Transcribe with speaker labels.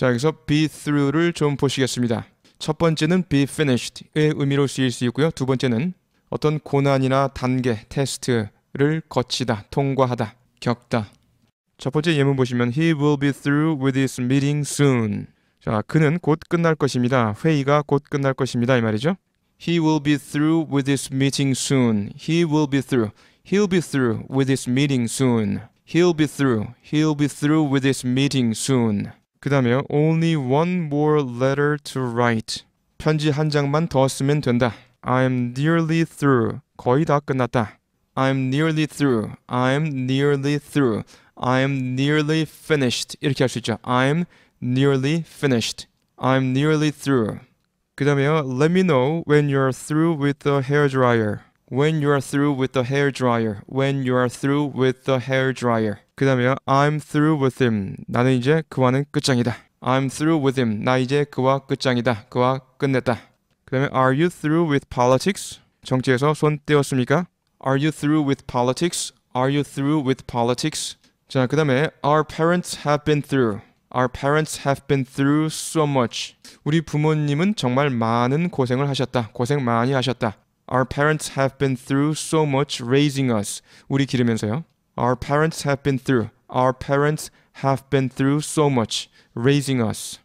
Speaker 1: 자, 여기서 be through를 좀 보시겠습니다. 첫 번째는 be finished의 의미로 쓰일 수 있고요. 두 번째는 어떤 고난이나 단계, 테스트를 거치다, 통과하다, 겪다. 첫 번째 예문 보시면 he will be through with his meeting soon. 자, 그는 곧 끝날 것입니다. 회의가 곧 끝날 것입니다. 이 말이죠. He will be through with his meeting soon. He will be through. He'll be through with his meeting soon. He'll be through. He'll be through with his meeting soon. 그다음에 Only one more letter to write. 편지 한 장만 더 쓰면 된다. I'm nearly through. 거의 다 끝났다. I'm nearly through. I'm nearly through. I'm nearly finished. 이렇게 할 수 있죠. I'm nearly finished. I'm nearly through. 그 Let me know when you're through with the hair dryer. When you're through with the hair dryer. When you're through with the hair dryer. 그다음에 I'm through with him. 나는 이제 그와는 끝장이다. I'm through with him. 나 이제 그와 끝장이다. 그와 끝냈다. 그 다음에 Are you through with politics? 정치에서 손 떼었습니까? Are you through with politics? Are you through with politics? 자, 그 다음에 Our parents have been through. Our parents have been through so much. 우리 부모님은 정말 많은 고생을 하셨다. 고생 많이 하셨다. Our parents have been through so much raising us. 우리 기르면서요. Our parents have been through. Our parents have been through so much raising us.